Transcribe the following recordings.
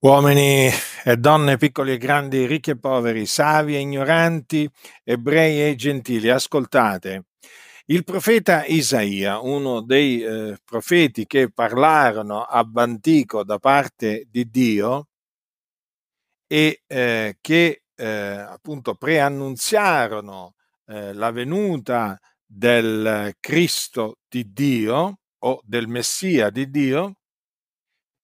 Uomini e donne, piccoli e grandi, ricchi e poveri, savi e ignoranti, ebrei e gentili, ascoltate. Il profeta Isaia, uno dei eh, profeti che parlarono a Bantico da parte di Dio e eh, che eh, appunto preannunziarono eh, la venuta del Cristo di Dio o del Messia di Dio,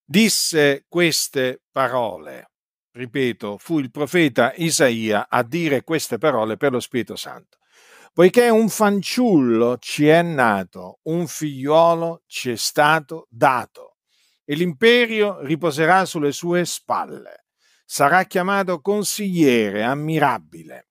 disse queste parole. Ripeto, fu il profeta Isaia a dire queste parole per lo Spirito Santo. Poiché un fanciullo ci è nato, un figliuolo ci è stato dato, e l'imperio riposerà sulle sue spalle. Sarà chiamato consigliere ammirabile,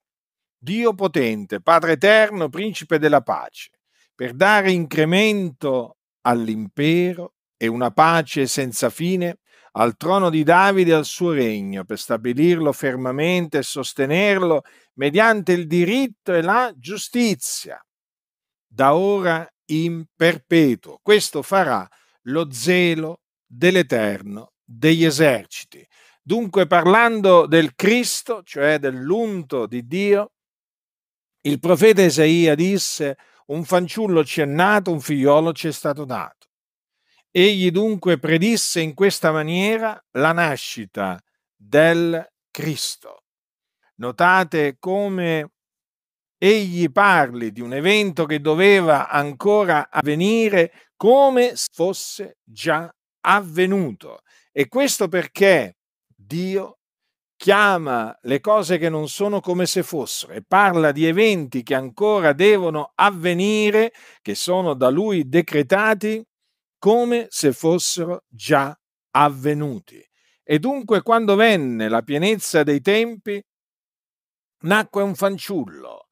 Dio potente, Padre eterno, principe della pace, per dare incremento all'impero e una pace senza fine al trono di Davide e al suo regno, per stabilirlo fermamente e sostenerlo mediante il diritto e la giustizia, da ora in perpetuo. Questo farà lo zelo dell'Eterno degli eserciti. Dunque, parlando del Cristo, cioè dell'unto di Dio, il profeta Esaia disse, un fanciullo ci è nato, un figliolo ci è stato dato Egli dunque predisse in questa maniera la nascita del Cristo. Notate come egli parli di un evento che doveva ancora avvenire come fosse già avvenuto. E questo perché Dio chiama le cose che non sono come se fossero e parla di eventi che ancora devono avvenire, che sono da lui decretati come se fossero già avvenuti. E dunque quando venne la pienezza dei tempi, nacque un fanciullo,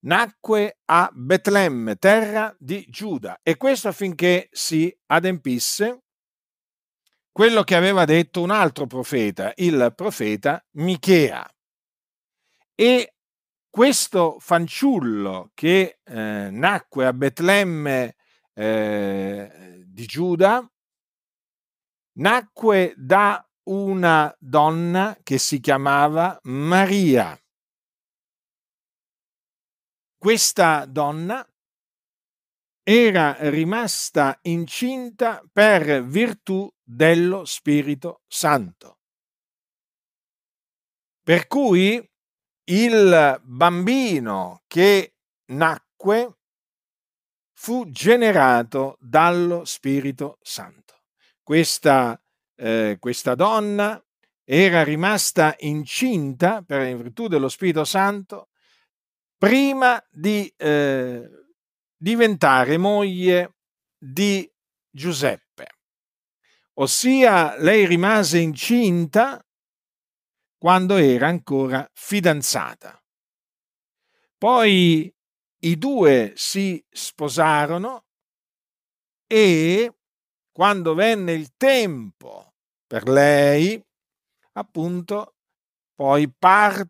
nacque a Betlemme, terra di Giuda, e questo affinché si adempisse quello che aveva detto un altro profeta, il profeta Michea. E questo fanciullo che eh, nacque a Betlemme eh, di Giuda, nacque da una donna che si chiamava Maria. Questa donna era rimasta incinta per virtù dello Spirito Santo. Per cui il bambino che nacque fu generato dallo Spirito Santo. Questa, eh, questa donna era rimasta incinta per, in virtù dello Spirito Santo prima di eh, diventare moglie di Giuseppe. Ossia, lei rimase incinta quando era ancora fidanzata. Poi i due si sposarono e quando venne il tempo per lei, appunto, poi partorì,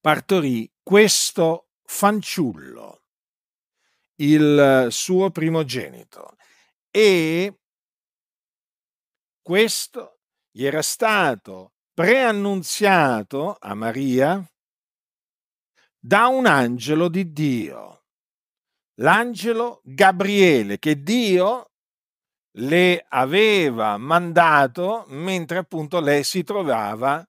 partorì questo fanciullo, il suo primogenito. E questo gli era stato preannunziato a Maria da un angelo di Dio, l'angelo Gabriele, che Dio le aveva mandato mentre appunto lei si trovava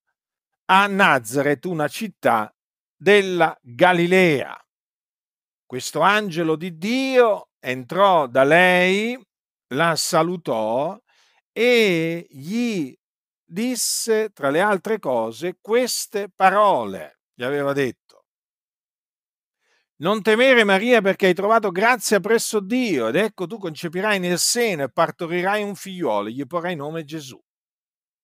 a Nazareth, una città della Galilea. Questo angelo di Dio entrò da lei, la salutò e gli disse, tra le altre cose, queste parole. Gli aveva detto, non temere Maria perché hai trovato grazia presso Dio ed ecco tu concepirai nel seno e partorirai un figliuolo, gli porrai nome Gesù.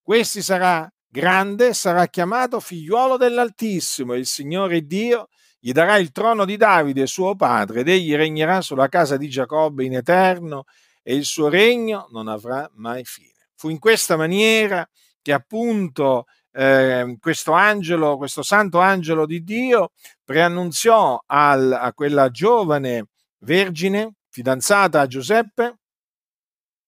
Questi sarà grande, sarà chiamato figliuolo dell'Altissimo e il Signore Dio gli darà il trono di Davide, suo padre, ed egli regnerà sulla casa di Giacobbe in eterno e il suo regno non avrà mai fine. Fu in questa maniera che appunto eh, questo angelo, questo santo angelo di Dio, preannunziò al, a quella giovane vergine fidanzata a Giuseppe,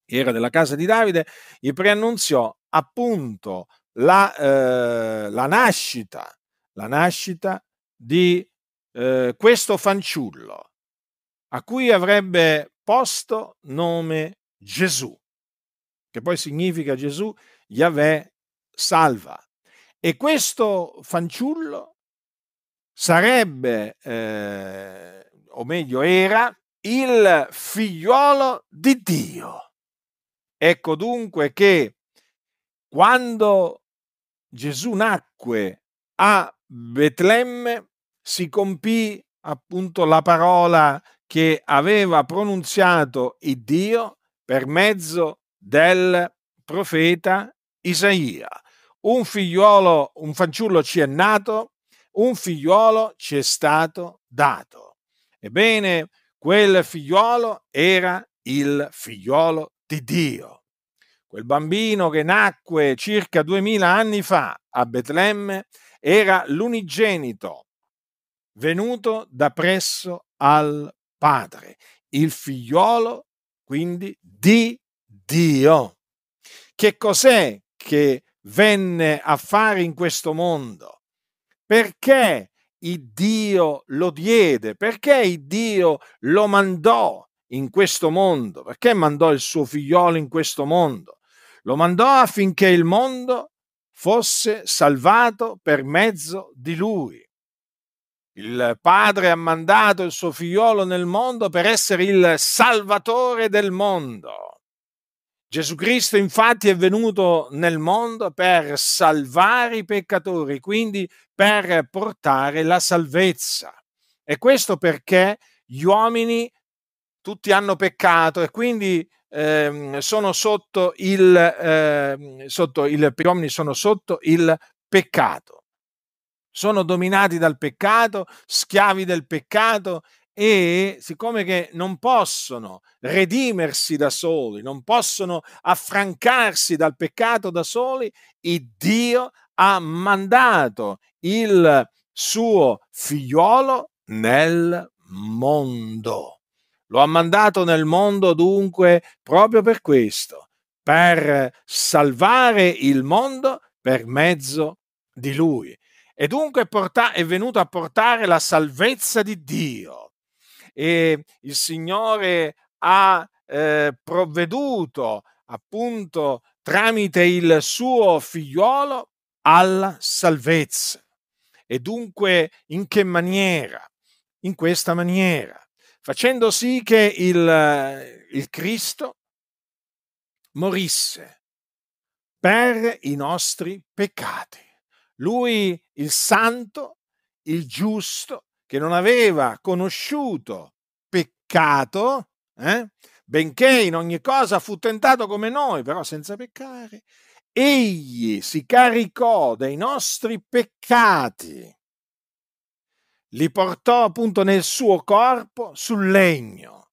che era della casa di Davide, gli preannunziò appunto la, eh, la nascita, la nascita di eh, questo fanciullo, a cui avrebbe posto nome Gesù, che poi significa Gesù, Yahweh salva. E questo fanciullo sarebbe, eh, o meglio era, il figliuolo di Dio. Ecco dunque che quando Gesù nacque a Betlemme si compì appunto la parola che aveva pronunziato il Dio per mezzo del profeta Isaia un figliuolo, un fanciullo ci è nato, un figliuolo ci è stato dato. Ebbene, quel figliuolo era il figliuolo di Dio. Quel bambino che nacque circa duemila anni fa a Betlemme era l'unigenito venuto da presso al Padre, il figliolo quindi di Dio. Che cos'è che venne a fare in questo mondo, perché il Dio lo diede, perché il Dio lo mandò in questo mondo, perché mandò il suo figliolo in questo mondo, lo mandò affinché il mondo fosse salvato per mezzo di lui. Il Padre ha mandato il suo figliolo nel mondo per essere il salvatore del mondo. Gesù Cristo infatti è venuto nel mondo per salvare i peccatori, quindi per portare la salvezza. E questo perché gli uomini tutti hanno peccato e quindi eh, sono sotto il, eh, sotto il, gli uomini sono sotto il peccato. Sono dominati dal peccato, schiavi del peccato e siccome che non possono redimersi da soli, non possono affrancarsi dal peccato da soli, il Dio ha mandato il suo figliolo nel mondo. Lo ha mandato nel mondo dunque proprio per questo, per salvare il mondo per mezzo di lui. E dunque è venuto a portare la salvezza di Dio e il Signore ha eh, provveduto appunto tramite il suo figliuolo alla salvezza. E dunque in che maniera? In questa maniera, facendo sì che il, il Cristo morisse per i nostri peccati. Lui, il santo, il giusto, che non aveva conosciuto peccato, eh? benché in ogni cosa fu tentato come noi, però senza peccare, egli si caricò dei nostri peccati, li portò appunto nel suo corpo sul legno.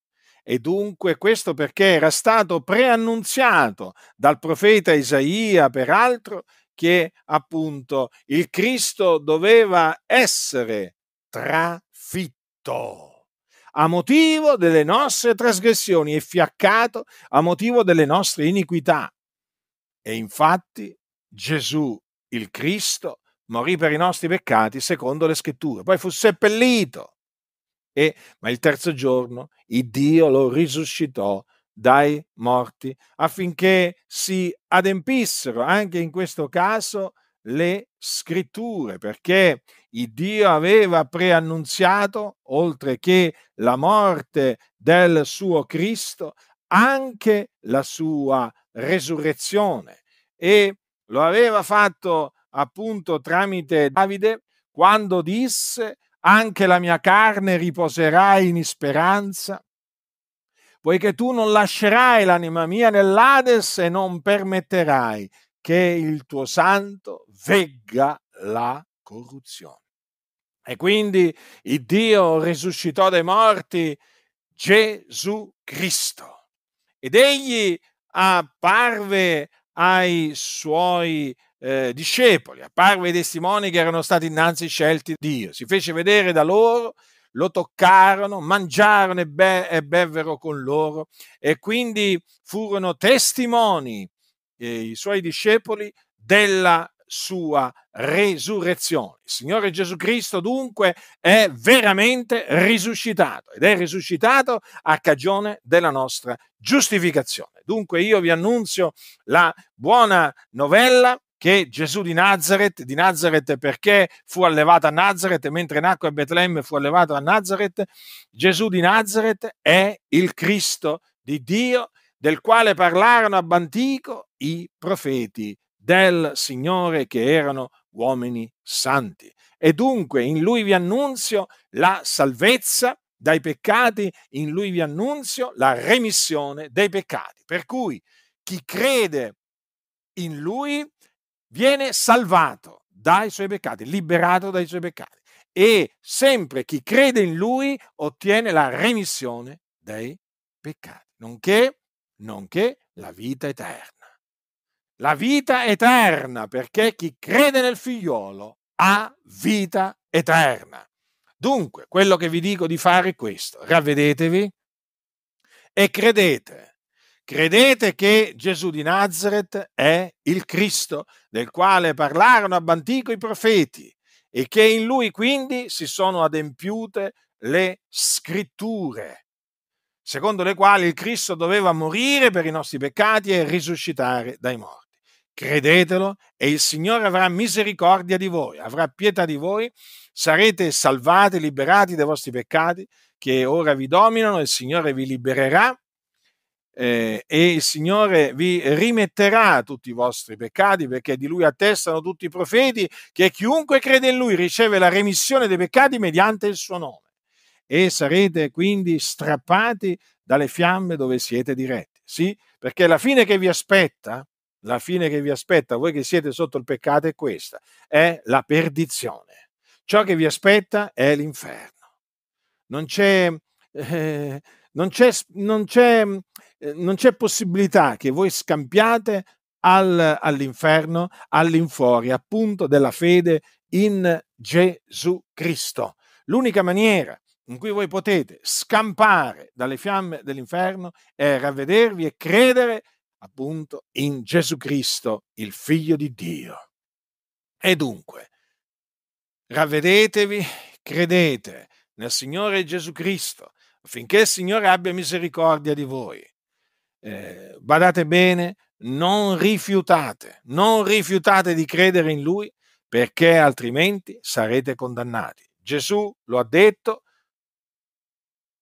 E dunque questo perché era stato preannunziato dal profeta Isaia, peraltro, che appunto il Cristo doveva essere trafitto a motivo delle nostre trasgressioni e fiaccato a motivo delle nostre iniquità. E infatti Gesù, il Cristo, morì per i nostri peccati secondo le scritture, poi fu seppellito. E, ma il terzo giorno il Dio lo risuscitò dai morti affinché si adempissero anche in questo caso le scritture, perché Dio aveva preannunziato, oltre che la morte del suo Cristo, anche la sua resurrezione e lo aveva fatto appunto tramite Davide quando disse anche la mia carne riposerà in speranza, poiché tu non lascerai l'anima mia nell'Ades e non permetterai che il tuo santo vegga la corruzione. E quindi il Dio risuscitò dai morti Gesù Cristo ed egli apparve ai suoi eh, discepoli, apparve ai testimoni che erano stati innanzi scelti di Dio, si fece vedere da loro, lo toccarono, mangiarono e, be- e bevvero con loro e quindi furono testimoni i suoi discepoli della sua resurrezione. Il Signore Gesù Cristo dunque è veramente risuscitato ed è risuscitato a cagione della nostra giustificazione. Dunque io vi annunzio la buona novella che Gesù di Nazareth, di Nazareth perché fu allevato a Nazareth, mentre nacque a Betlemme fu allevato a Nazareth, Gesù di Nazareth è il Cristo di Dio del quale parlarono ab antico i profeti del Signore che erano uomini santi. E dunque in lui vi annunzio la salvezza dai peccati, in lui vi annunzio la remissione dei peccati. Per cui chi crede in lui viene salvato dai suoi peccati, liberato dai suoi peccati. E sempre chi crede in lui ottiene la remissione dei peccati, nonché, nonché la vita eterna la vita eterna, perché chi crede nel figliolo ha vita eterna. Dunque, quello che vi dico di fare è questo, ravvedetevi e credete, credete che Gesù di Nazareth è il Cristo, del quale parlarono ab antico i profeti, e che in lui quindi si sono adempiute le scritture, secondo le quali il Cristo doveva morire per i nostri peccati e risuscitare dai morti credetelo, e il Signore avrà misericordia di voi, avrà pietà di voi, sarete salvati, liberati dai vostri peccati che ora vi dominano, il Signore vi libererà eh, e il Signore vi rimetterà tutti i vostri peccati perché di Lui attestano tutti i profeti che chiunque crede in Lui riceve la remissione dei peccati mediante il suo nome e sarete quindi strappati dalle fiamme dove siete diretti. Sì, perché la fine che vi aspetta la fine che vi aspetta, voi che siete sotto il peccato, è questa, è la perdizione. Ciò che vi aspetta è l'inferno. Non c'è, eh, non, c'è, non, c'è, eh, non c'è, possibilità che voi scampiate al, all'inferno, all'infuori appunto della fede in Gesù Cristo. L'unica maniera in cui voi potete scampare dalle fiamme dell'inferno è ravvedervi e credere appunto, in Gesù Cristo, il Figlio di Dio. E dunque, ravvedetevi, credete nel Signore Gesù Cristo, affinché il Signore abbia misericordia di voi. Eh, badate bene, non rifiutate, non rifiutate di credere in Lui, perché altrimenti sarete condannati. Gesù lo ha detto,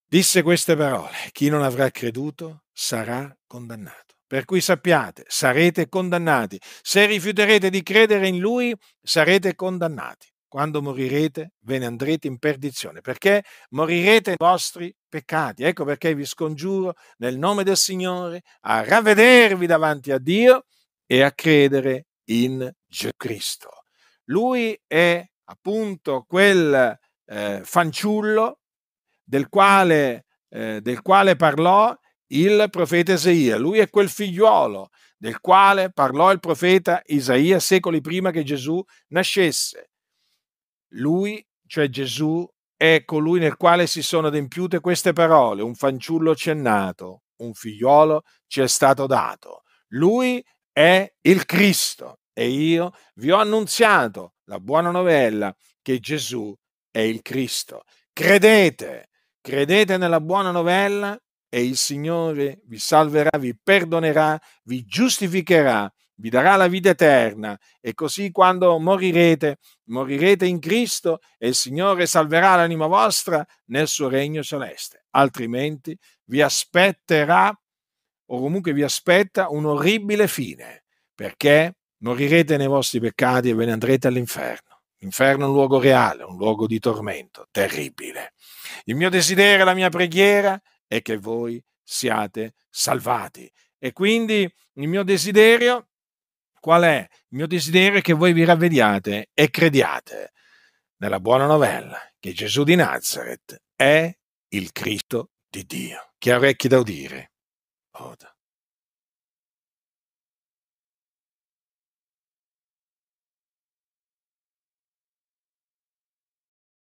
disse queste parole, chi non avrà creduto sarà condannato. Per cui sappiate, sarete condannati. Se rifiuterete di credere in Lui, sarete condannati. Quando morirete, ve ne andrete in perdizione, perché morirete nei vostri peccati. Ecco perché vi scongiuro, nel nome del Signore, a ravvedervi davanti a Dio e a credere in Gesù Cristo. Lui è appunto quel eh, fanciullo del quale, eh, del quale parlò il profeta Esaia. Lui è quel figliuolo del quale parlò il profeta Isaia secoli prima che Gesù nascesse. Lui, cioè Gesù, è colui nel quale si sono adempiute queste parole, un fanciullo ci è nato, un figliuolo ci è stato dato. Lui è il Cristo e io vi ho annunziato la buona novella che Gesù è il Cristo. Credete, credete nella buona novella e il Signore vi salverà, vi perdonerà, vi giustificherà, vi darà la vita eterna e così quando morirete, morirete in Cristo e il Signore salverà l'anima vostra nel suo regno celeste. Altrimenti vi aspetterà o comunque vi aspetta un orribile fine, perché morirete nei vostri peccati e ve ne andrete all'inferno. L'inferno è un luogo reale, un luogo di tormento terribile. Il mio desiderio la mia preghiera è è che voi siate salvati. E quindi il mio desiderio, qual è? Il mio desiderio è che voi vi ravvediate e crediate nella buona novella che Gesù di Nazareth è il Cristo di Dio. Chi ha orecchi da udire, oda.